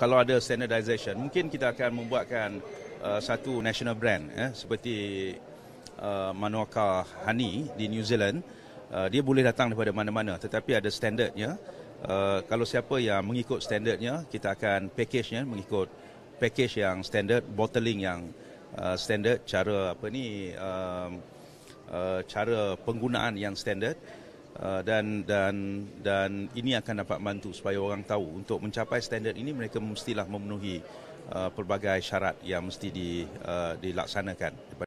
kalau ada standardisation, mungkin kita akan membuatkan uh, satu national brand eh, seperti uh, Manuka Honey di New Zealand uh, dia boleh datang daripada mana-mana tetapi ada standardnya uh, kalau siapa yang mengikut standardnya kita akan package nya mengikut package yang standard bottling yang uh, standard cara apa ni uh, uh, cara penggunaan yang standard Uh, dan dan dan ini akan dapat bantu supaya orang tahu untuk mencapai standard ini mereka mestilah memenuhi uh, pelbagai syarat yang mesti di, uh, dilaksanakan.